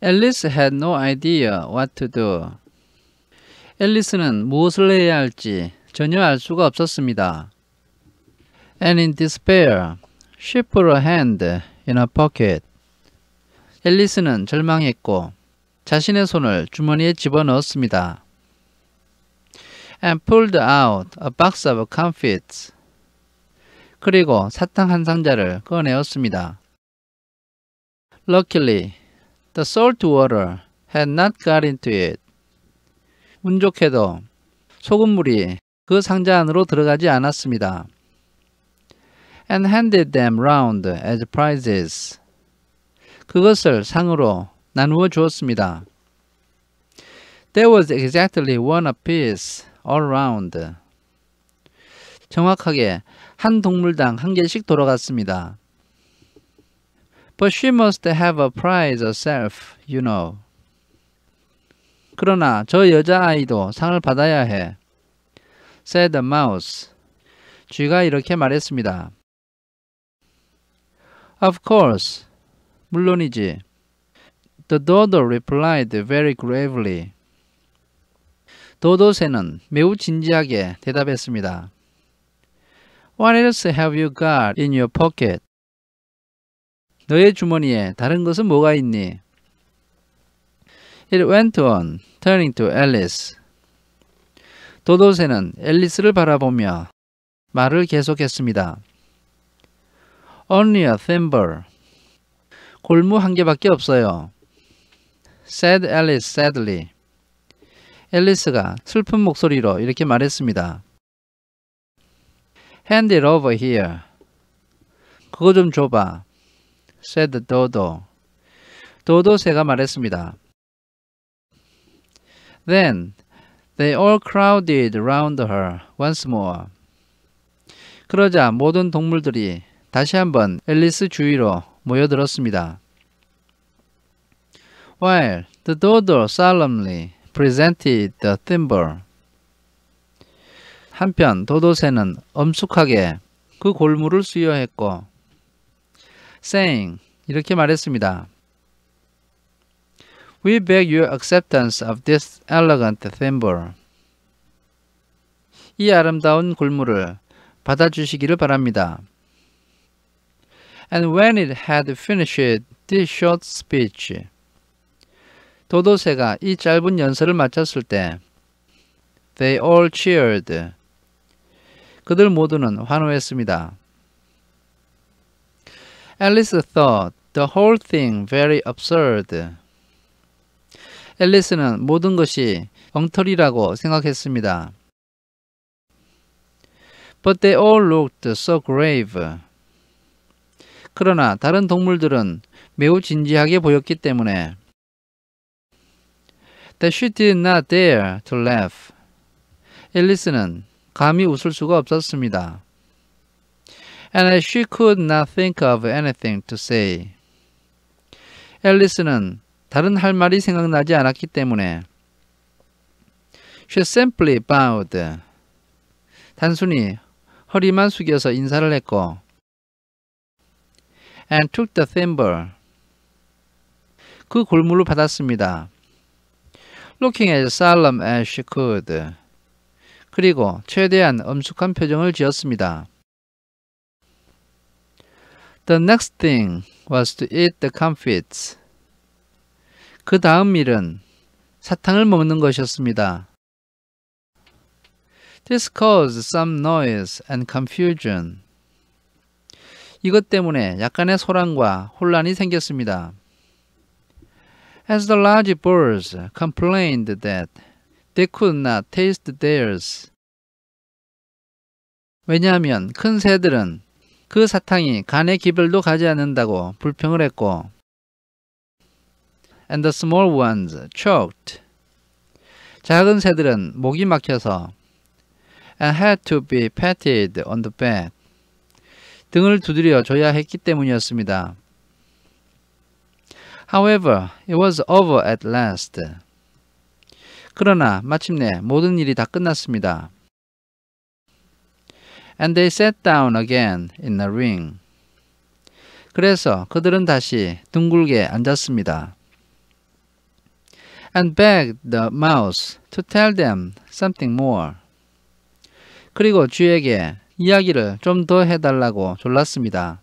앨리스 had no idea what to do. 앨리스는 무엇을 해야 할지 전혀 알 수가 없었습니다. And in despair, she put her hand in her pocket. 앨리스는 절망했고 자신의 손을 주머니에 집어넣었습니다. And pulled out a box of comfits. 그리고 사탕 한 상자를 꺼내었습니다. Luckily, The salt water had not got into it. 운 좋게도 소금물이 그 상자 안으로 들어가지 않았습니다. And handed them round as prizes. 그것을 상으로 나누어 주었습니다. There was exactly one apiece all round. 정확하게 한 동물당 한 개씩 돌아갔습니다. But she must have a prize herself, you know. 그러나 저 여자아이도 상을 받아야 해. said the mouse. 쥐가 이렇게 말했습니다. Of course. 물론이지. The dodo replied very gravely. 도도새는 매우 진지하게 대답했습니다. What else have you got in your pocket? 너의 주머니에 다른 것은 뭐가 있니? It went on, turning to Alice. 도도새는 앨리스를 바라보며 말을 계속했습니다. Only a thimble. 골무 한 개밖에 없어요. said Alice sadly. 앨리스가 슬픈 목소리로 이렇게 말했습니다. Hand it over here. 그거 좀 줘봐. said 도도. 도도새가 말했습니다. Then they all crowded round her once more. 그러자 모든 동물들이 다시 한번 앨리스 주위로 모여들었습니다. While the dodo solemnly presented the thimble. 한편 도도새는 엄숙하게 그 골무를 수여했고 saying 이렇게 말했습니다. We beg your acceptance of this elegant thimble. 이 아름다운 골무를 받아주시기를 바랍니다. And when it had finished this short speech, 도도새가 이 짧은 연설을 마쳤을 때, they all cheered. 그들 모두는 환호했습니다. Alice thought the whole thing very absurd. 앨리스는 모든 것이 엉터리라고 생각했습니다. But they all looked so grave. 그러나 다른 동물들은 매우 진지하게 보였기 때문에 that she did not dare to laugh. 앨리스는 감히 웃을 수가 없었습니다. and she could not think of anything to say. 앨리스는 다른 할 말이 생각나지 않았기 때문에 she simply bowed. 단순히 허리만 숙여서 인사를 했고 and took the thimble. 그 골무를 받았습니다. looking as solemn as she could. 그리고 최대한 엄숙한 표정을 지었습니다. The next thing was to eat the comfits. 그 다음 일은 사탕을 먹는 것이었습니다. This caused some noise and confusion. 이것 때문에 약간의 소란과 혼란이 생겼습니다. As the large birds complained that they could not taste theirs. 왜냐하면 큰 새들은 그 사탕이 간의 기별도 가지 않는다고 불평을 했고 And the small ones choked. 작은 새들은 목이 막혀서 and had to be patted on the back. 등을 두드려 줘야 했기 때문이었습니다. However, it was over at last. 그러나 마침내 모든 일이 다 끝났습니다. And they sat down again in a ring. 그래서 그들은 다시 둥글게 앉았습니다. And begged the mouse to tell them something more. 그리고 쥐에게 이야기를 좀 더 해달라고 졸랐습니다.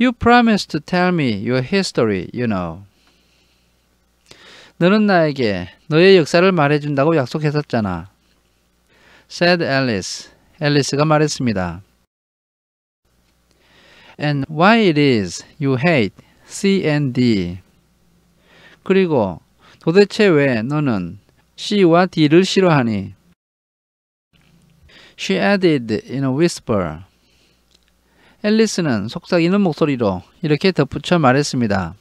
You promised to tell me your history, you know. 너는 나에게 너의 역사를 말해준다고 약속했었잖아. said Alice. 앨리스가 말했습니다. And why it is you hate C and D. 그리고 도대체 왜 너는 C와 D를 싫어하니? She added in a whisper. 앨리스는 속삭이는 목소리로 이렇게 덧붙여 말했습니다.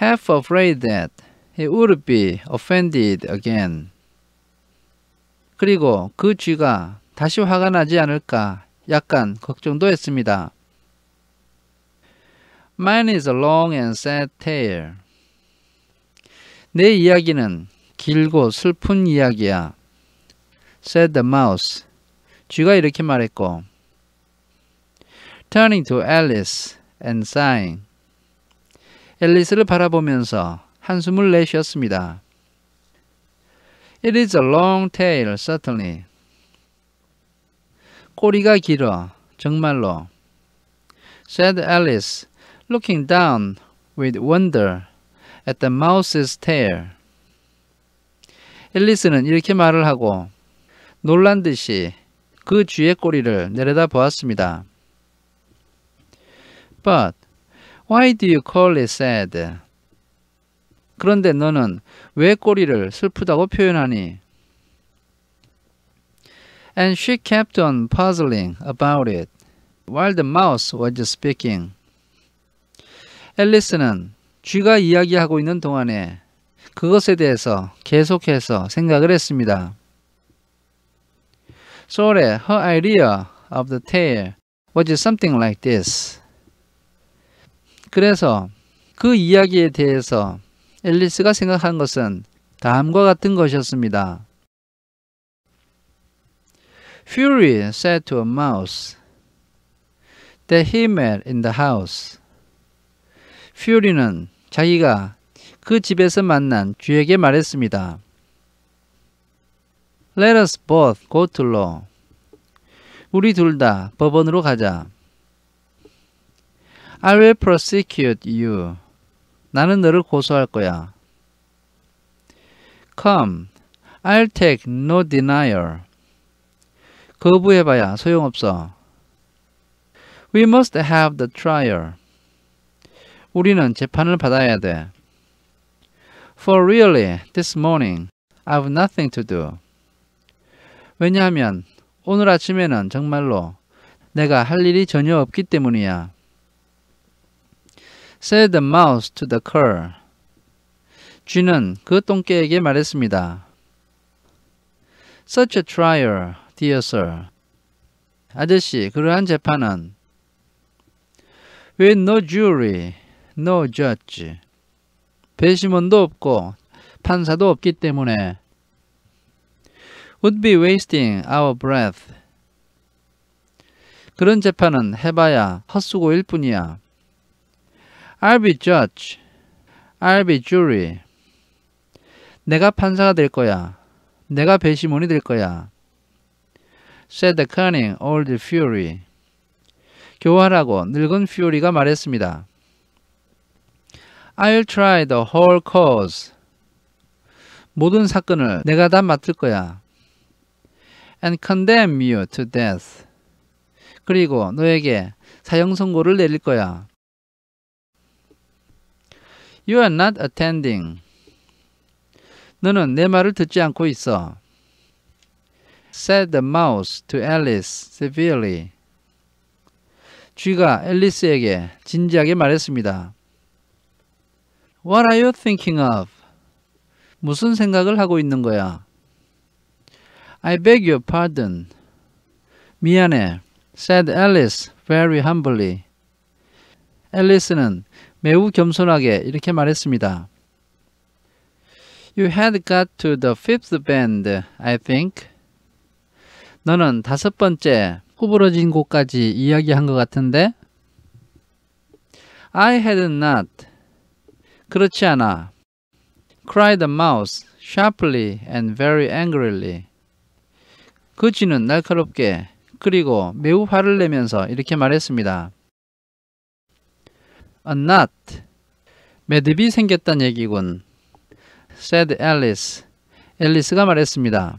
Half afraid that he would be offended again. 그리고 그 쥐가 다시 화가 나지 않을까 약간 걱정도 했습니다. Mine is a long and sad tale. 내 이야기는 길고 슬픈 이야기야. said the mouse. 쥐가 이렇게 말했고 turning to Alice and sighing. 앨리스를 바라보면서 한숨을 내쉬었습니다. It is a long tale, certainly. 꼬리가 길어. 정말로. said Alice, looking down with wonder at the mouse's tail. 앨리스는 이렇게 말을 하고 놀란 듯이 그 쥐의 꼬리를 내려다 보았습니다. But why do you call it sad? 그런데 너는 왜 꼬리를 슬프다고 표현하니? And she kept on puzzling about it while the mouse was speaking. l 앨리스는 쥐가 이야기하고 있는 동안에 그것에 대해서 계속해서 생각을 했습니다. Sore, her idea of the tale was something like this. 그래서 그 이야기에 대해서 앨리스가 생각한 것은 다음과 같은 것이었습니다. Fury said to a mouse that he met in the house. Fury는 자기가 그 집에서 만난 쥐에게 말했습니다. Let us both go to law. 우리 둘 다 법원으로 가자. I will prosecute you. 나는 너를 고소할 거야. Come, I'll take no denial. 거부해봐야 소용없어. We must have the trial. 우리는 재판을 받아야 돼. For really, this morning, I have nothing to do. 왜냐하면 오늘 아침에는 정말로 내가 할 일이 전혀 없기 때문이야. said the mouse to the cur. 쥐는 그 똥개에게 말했습니다. Such a trial dear sir. 아저씨, 그러한 재판은 with no jury, no judge. 배심원도 없고 판사도 없기 때문에 would be wasting our breath. 그런 재판은 해봐야 헛수고일 뿐이야. I'll be judge. I'll be jury. 내가 판사가 될 거야. 내가 배심원이 될 거야. said the cunning old fury. 교활하고 늙은 퓨리가 말했습니다. I'll try the whole cause. 모든 사건을 내가 다 맡을 거야. And condemn you to death. 그리고 너에게 사형 선고를 내릴 거야. You are not attending. 너는 내 말을 듣지 않고 있어. said the mouse to Alice severely. 쥐가 앨리스에게 진지하게 말했습니다. What are you thinking of? 무슨 생각을 하고 있는 거야? I beg your pardon. 미안해, said Alice very humbly. 앨리스는 매우 겸손하게 이렇게 말했습니다. You had got to the fifth band, I think. 너는 다섯 번째 구부러진 곳까지 이야기한 것 같은데 I had not 그렇지 않아 cried the mouse sharply and very angrily 그 쥐는 날카롭게 그리고 매우 화를 내면서 이렇게 말했습니다. A nut 매듭이 생겼단 얘기군 said Alice 앨리스가 말했습니다.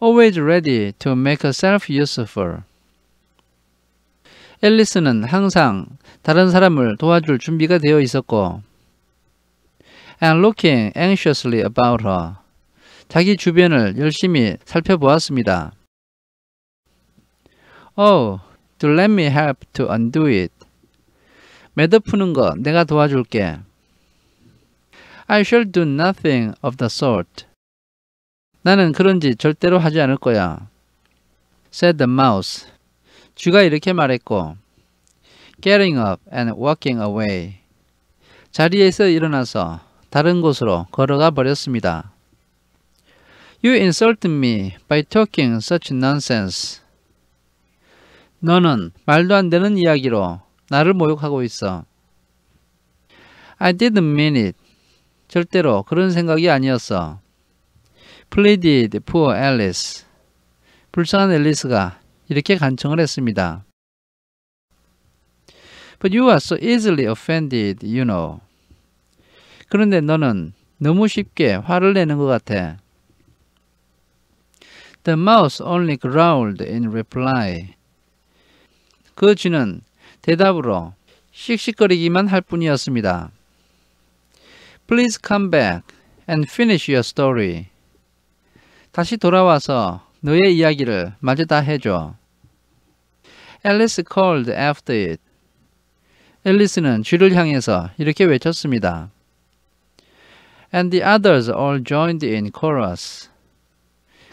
always ready to make herself useful. 앨리스는 항상 다른 사람을 도와줄 준비가 되어 있었고 and looking anxiously about her. 자기 주변을 열심히 살펴보았습니다. Oh, to let me help to undo it. 매듭 푸는 거 내가 도와줄게. I shall do nothing of the sort. 나는 그런 짓 절대로 하지 않을 거야. said the mouse. 쥐가 이렇게 말했고 getting up and walking away. 자리에서 일어나서 다른 곳으로 걸어가 버렸습니다. You insult me by talking such nonsense. 너는 말도 안 되는 이야기로 나를 모욕하고 있어. I didn't mean it. 절대로 그런 생각이 아니었어. pleaded for Alice. 불쌍한 앨리스가 이렇게 간청을 했습니다. But you are so easily offended, you know. 그런데 너는 너무 쉽게 화를 내는 것 같아. The mouse only growled in reply. 그 쥐는 대답으로 씩씩거리기만 할 뿐이었습니다. Please come back and finish your story. 다시 돌아와서 너의 이야기를 마저 다 해줘. Alice called after it. 앨리스는 쥐를 향해서 이렇게 외쳤습니다. And the others all joined in chorus.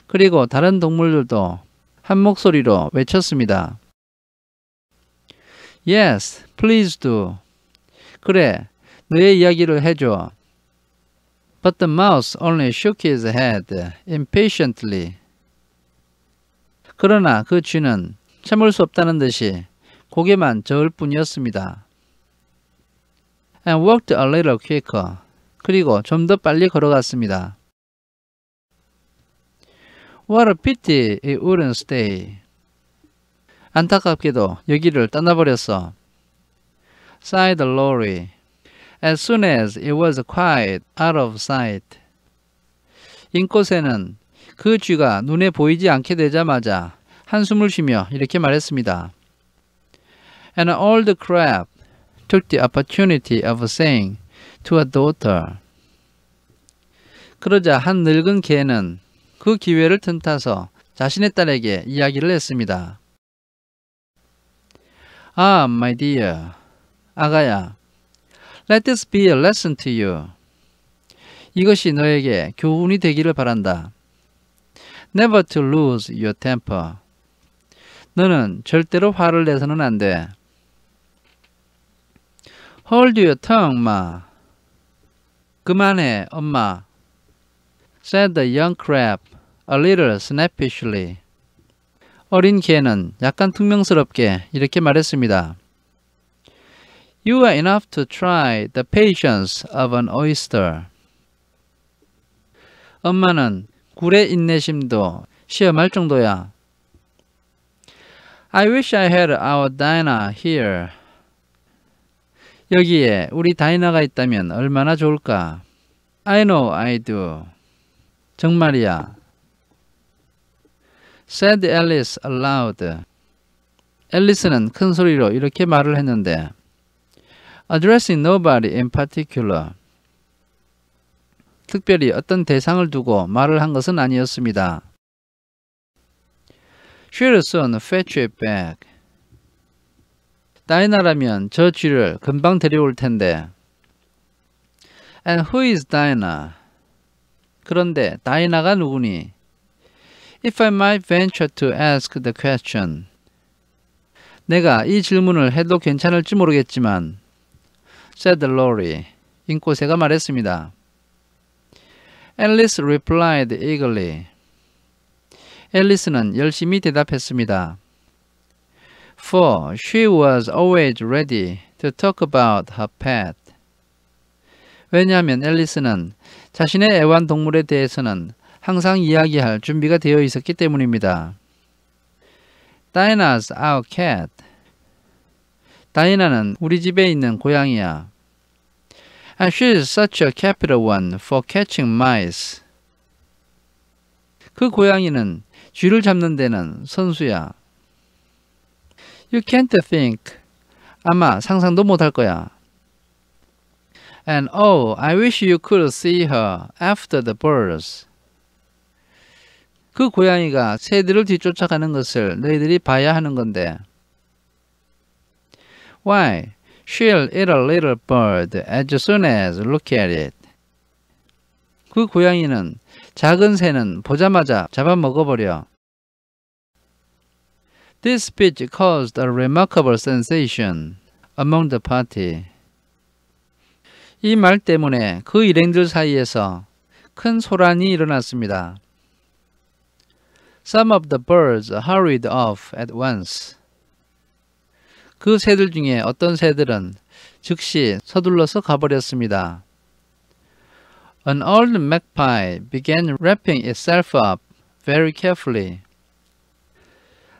그리고 다른 동물들도 한 목소리로 외쳤습니다. Yes, please do. 그래, 너의 이야기를 해줘. But the mouse only shook his head impatiently. 그러나 그 쥐는 참을 수 없다는 듯이 고개만 저을 뿐이었습니다. And walked a little quicker. 그리고 좀 더 빨리 걸어갔습니다. What a pity it wouldn't stay. 안타깝게도 여기를 떠나버렸어. sighed Lori. As soon as it was quiet out of sight. 인꽃에는 그 쥐가 눈에 보이지 않게 되자마자 한숨을 쉬며 이렇게 말했습니다. And an old crab took the opportunity of saying to a daughter. 그러자 한 늙은 개는 그 기회를 틈타서 자신의 딸에게 이야기를 했습니다. 아, my dear. 아가야. Let this be a lesson to you. 이것이 너에게 교훈이 되기를 바란다. Never to lose your temper. 너는 절대로 화를 내서는 안 돼. Hold your tongue, ma. 그만해, 엄마. said the young crab a little snappishly. 어린 개는 약간 퉁명스럽게 이렇게 말했습니다. You are enough to try the patience of an oyster. 엄마는 굴의 인내심도 시험할 정도야. I wish I had our Dinah here. 여기에 우리 다이나가 있다면 얼마나 좋을까? I know I do. 정말이야. said Alice aloud. 앨리스는 큰 소리로 이렇게 말을 했는데 addressing nobody in particular. 특별히 어떤 대상을 두고 말을 한 것은 아니었습니다. She'll soon fetch it back. 다이나라면 저 쥐를 금방 데려올 텐데. And who is Dinah? 그런데 다이나가 누구니? If I might venture to ask the question. 내가 이 질문을 해도 괜찮을지 모르겠지만 said Lori. 인코새가 말했습니다. 앨리스 replied eagerly. 앨리스는 열심히 대답했습니다. For she was always ready to talk about her pet. 왜냐하면 앨리스는 자신의 애완동물에 대해서는 항상 이야기할 준비가 되어 있었기 때문입니다. Dinah's our cat. 다이나는 우리 집에 있는 고양이야. And she is such a capital one for catching mice. 그 고양이는 쥐를 잡는 데는 선수야. You can't think. 아마 상상도 못 할 거야. And oh, I wish you could see her after the birds. 그 고양이가 새들을 뒤쫓아가는 것을 너희들이 봐야 하는 건데. Why? She'll eat a little bird as soon as look at it. 그 고양이는 작은 새는 보자마자 잡아먹어버려. This speech caused a remarkable sensation among the party. 이 말 때문에 그 일행들 사이에서 큰 소란이 일어났습니다. Some of the birds hurried off at once. 그 새들 중에 어떤 새들은 즉시 서둘러서 가버렸습니다. An old magpie began wrapping itself up very carefully.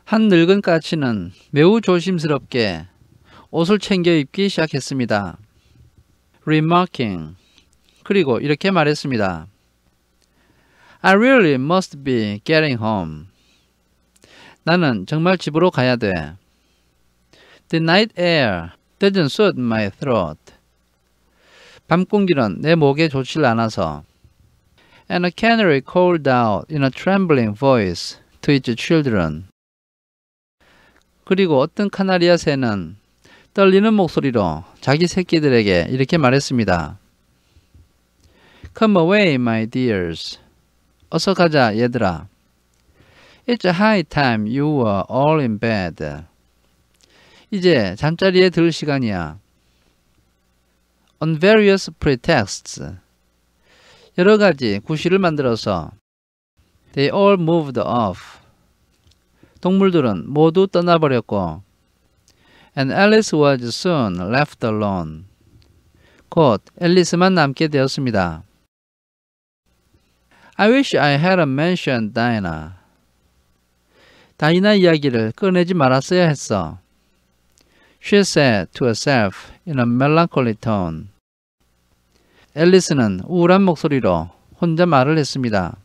한 늙은 까치는 매우 조심스럽게 옷을 챙겨 입기 시작했습니다. Remarking. 그리고 이렇게 말했습니다. I really must be getting home. 나는 정말 집으로 가야 돼. The night air doesn't suit my throat. 밤 공기는 내 목에 좋질 않아서. And a canary called out in a trembling voice to its children. 그리고 어떤 카나리아 새는 떨리는 목소리로 자기 새끼들에게 이렇게 말했습니다. Come away, my dears. 어서 가자, 얘들아. It's high time you were all in bed. 이제 잠자리에 들 시간이야. On various pretexts. 여러 가지 구실을 만들어서 They all moved off. 동물들은 모두 떠나버렸고 And Alice was soon left alone. 곧 앨리스만 남게 되었습니다. I wish I had mentioned Dinah. 다이나 이야기를 꺼내지 말았어야 했어. She said to herself in a melancholy tone. 앨리스는 우울한 목소리로 혼자 말을 했습니다.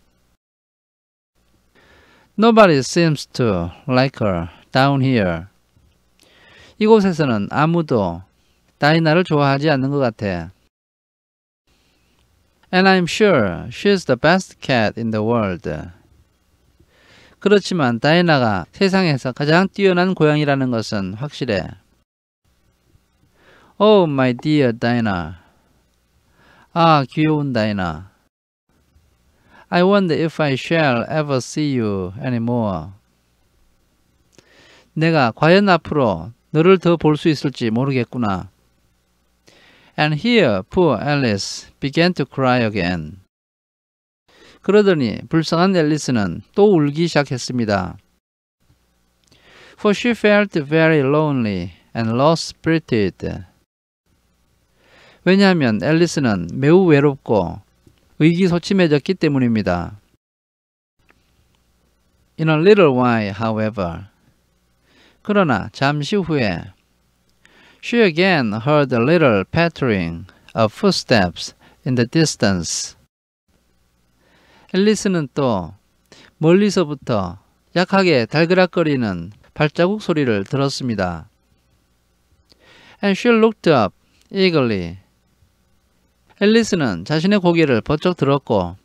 Nobody seems to like her down here. 이곳에서는 아무도 다이나를 좋아하지 않는 것 같아. And I'm sure she's the best cat in the world. 그렇지만 다이나가 세상에서 가장 뛰어난 고양이라는 것은 확실해. Oh, my dear Dinah. 아, 귀여운 다이나. I wonder if I shall ever see you anymore. 내가 과연 앞으로 너를 더 볼 수 있을지 모르겠구나. And here poor Alice began to cry again. 그러더니 불쌍한 앨리스는 또 울기 시작했습니다. For she felt very lonely and lost-spirited. 왜냐하면 앨리스는 매우 외롭고 의기소침해졌기 때문입니다. In a little while, however. 그러나 잠시 후에 She again heard a little pattering of footsteps in the distance. 앨리스는 또 멀리서부터 약하게 달그락거리는 발자국 소리를 들었습니다. And she looked up eagerly 앨리스는 자신의 고개를 번쩍 들었고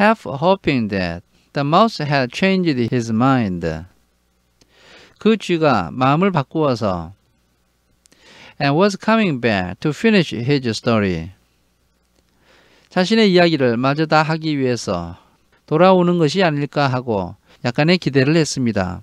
half hoping that the mouse had changed his mind. 그 쥐가 마음을 바꾸어서 and was coming back to finish his story. 자신의 이야기를 마저 다 하기 위해서 돌아오는 것이 아닐까 하고 약간의 기대를 했습니다.